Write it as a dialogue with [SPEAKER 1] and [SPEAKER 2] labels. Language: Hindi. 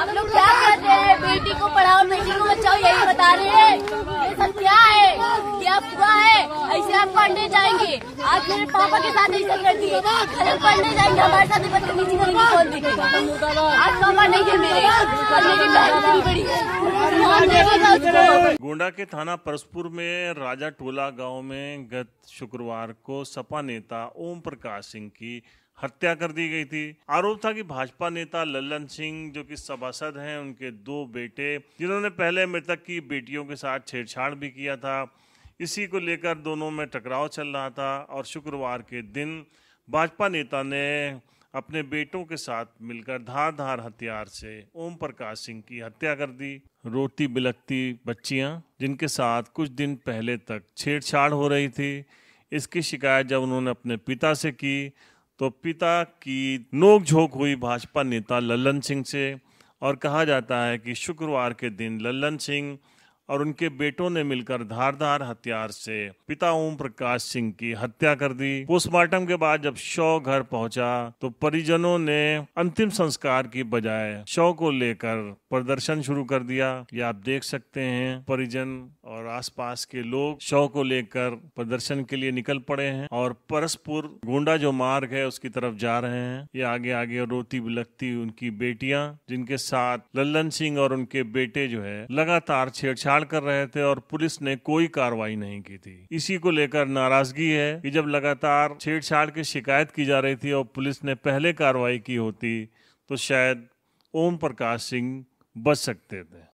[SPEAKER 1] आप लोग क्या कर रहे हैं बेटी को पढ़ाओ बेटी को बचाओ यही बता रहे हैं ये
[SPEAKER 2] सब क्या है
[SPEAKER 1] क्या हुआ है ऐसे आप पढ़ने जाएंगे आज मेरे पापा के साथ ऐसा कर दिए अगर पढ़ने जाएंगे हमारे साथ बदतमीजी करेंगे कौन देखेगा आज पापा नहीं है मेरे मेरी बहन बड़ी है गोंडा के थाना परसपुर में राजा टोला गांव में गत शुक्रवार को सपा नेता ओम प्रकाश सिंह की हत्या कर दी गई थी आरोप था कि भाजपा नेता लल्लन सिंह जो कि सभासद हैं उनके दो बेटे जिन्होंने पहले मृतक की बेटियों के साथ छेड़छाड़ भी किया था इसी को लेकर दोनों में टकराव चल रहा था और शुक्रवार के दिन भाजपा नेता ने अपने बेटों के साथ मिलकर धार धार हथियार से ओम प्रकाश सिंह की हत्या कर दी रोटी बिलकती बच्चियां जिनके साथ कुछ दिन पहले तक छेड़छाड़ हो रही थी इसकी शिकायत जब उन्होंने अपने पिता से की तो पिता की नोकझोंक हुई भाजपा नेता लल्लन सिंह से और कहा जाता है कि शुक्रवार के दिन लल्लन सिंह और उनके बेटों ने मिलकर धारदार हथियार से पिता ओम प्रकाश सिंह की हत्या कर दी पोस्टमार्टम के बाद जब शव घर पहुंचा तो परिजनों ने अंतिम संस्कार की बजाय शव को लेकर प्रदर्शन शुरू कर दिया ये आप देख सकते हैं परिजन आसपास के लोग शव को लेकर प्रदर्शन के लिए निकल पड़े हैं और परसपुर गोंडा जो मार्ग है उसकी तरफ जा रहे हैं ये आगे आगे रोती बिलकती उनकी बेटियां जिनके साथ लल्लन सिंह और उनके बेटे जो है लगातार छेड़छाड़ कर रहे थे और पुलिस ने कोई कार्रवाई नहीं की थी इसी को लेकर नाराजगी है कि जब लगातार छेड़छाड़ की शिकायत की जा रही थी और पुलिस ने पहले कार्रवाई की होती तो शायद ओम प्रकाश सिंह बच सकते थे